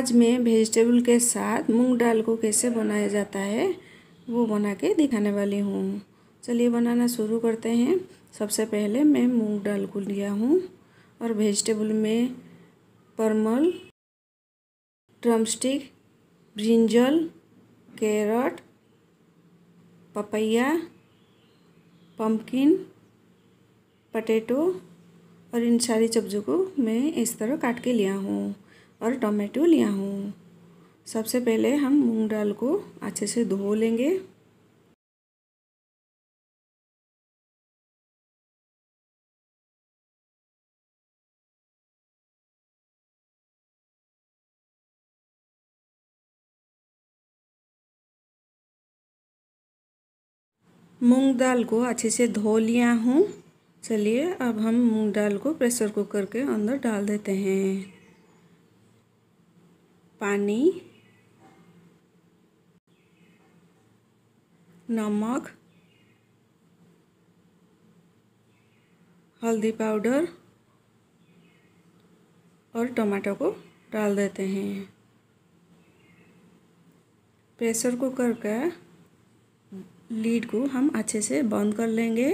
आज मैं वेजिटेबल के साथ मूंग दाल को कैसे बनाया जाता है वो बना के दिखाने वाली हूँ चलिए बनाना शुरू करते हैं सबसे पहले मैं मूंग दाल को लिया हूँ और वेजिटेबल में परमल drumstick brinjal carrot papaya pumpkin potato और इन सारी सब्ज़ियों को मैं इस तरह काट के लिया हूँ और टोमेटो लिया हूँ सबसे पहले हम मूंग दाल को अच्छे से धो लेंगे मूंग दाल को अच्छे से धो लिया हूँ चलिए अब हम मूंग दाल को प्रेशर कुकर के अंदर डाल देते हैं पानी नमक हल्दी पाउडर और टमाटो को डाल देते हैं प्रेशर कुकर का लीड को हम अच्छे से बंद कर लेंगे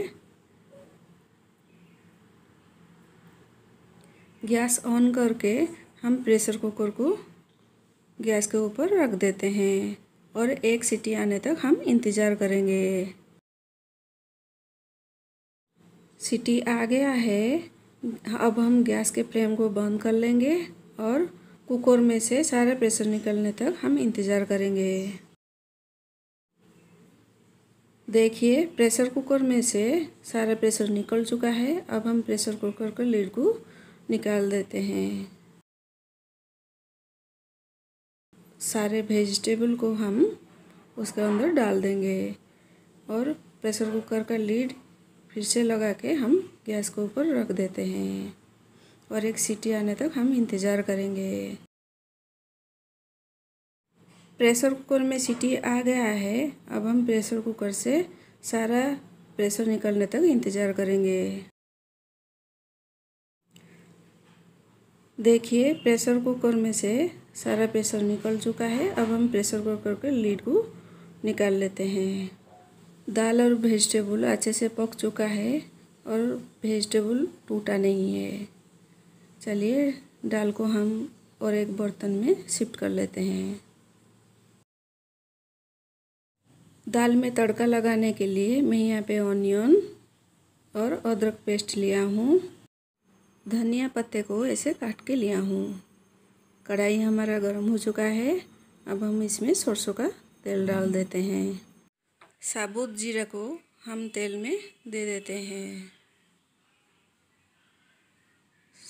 गैस ऑन करके हम प्रेशर कुकर को गैस के ऊपर रख देते हैं और एक सीटी आने तक हम इंतज़ार करेंगे सीटी आ गया है अब हम गैस के फ्लेम को बंद कर लेंगे और कुकर में से सारा प्रेशर निकलने तक हम इंतज़ार करेंगे देखिए प्रेशर कुकर में से सारा प्रेशर निकल चुका है अब हम प्रेशर कुकर का लीड को निकाल देते हैं सारे वेजिटेबल को हम उसके अंदर डाल देंगे और प्रेशर कुकर का लीड फिर से लगा के हम गैस के ऊपर रख देते हैं और एक सीटी आने तक हम इंतज़ार करेंगे प्रेशर कुकर में सीटी आ गया है अब हम प्रेशर कुकर से सारा प्रेशर निकलने तक इंतज़ार करेंगे देखिए प्रेशर कुकर में से सारा प्रेशर निकल चुका है अब हम प्रेशर कुकर के लीड को निकाल लेते हैं दाल और वेजिटेबल अच्छे से पक चुका है और वेजिटेबल टूटा नहीं है चलिए दाल को हम और एक बर्तन में शिफ्ट कर लेते हैं दाल में तड़का लगाने के लिए मैं यहाँ पे ऑनियन और अदरक पेस्ट लिया हूँ धनिया पत्ते को ऐसे काट के लिया हूँ कढ़ाई हमारा गर्म हो चुका है अब हम इसमें सरसों का तेल डाल देते हैं साबुत जीरा को हम तेल में दे देते हैं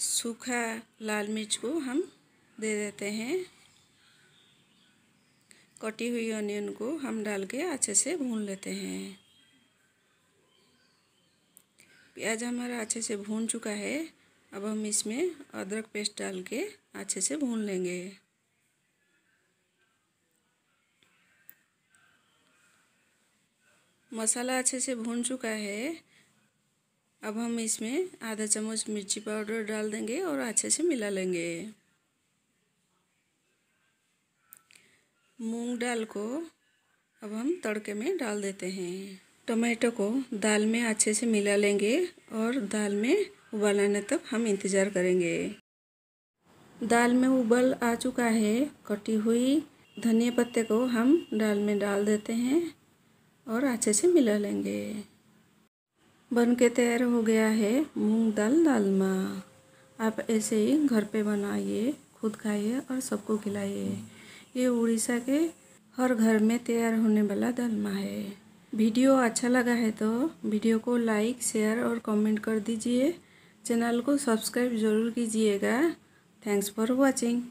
सूखा लाल मिर्च को हम दे देते हैं कटी हुई ऑनियन को हम डाल के अच्छे से भून लेते हैं प्याज हमारा अच्छे से भून चुका है अब हम इसमें अदरक पेस्ट डाल के अच्छे से भून लेंगे मसाला अच्छे से भून चुका है अब हम इसमें आधा चम्मच मिर्ची पाउडर डाल देंगे और अच्छे से मिला लेंगे मूंग दाल को अब हम तड़के में डाल देते हैं टमाटो को दाल में अच्छे से मिला लेंगे और दाल में उबाल आने तक हम इंतज़ार करेंगे दाल में उबल आ चुका है कटी हुई धनिया पत्ते को हम दाल में डाल देते हैं और अच्छे से मिला लेंगे बन के तैयार हो गया है मूंग दाल दालमा आप ऐसे ही घर पे बनाइए खुद खाइए और सबको खिलाइए ये उड़ीसा के हर घर में तैयार होने वाला दालमा है वीडियो अच्छा लगा है तो वीडियो को लाइक शेयर और कमेंट कर दीजिए चैनल को सब्सक्राइब ज़रूर कीजिएगा थैंक्स फॉर वॉचिंग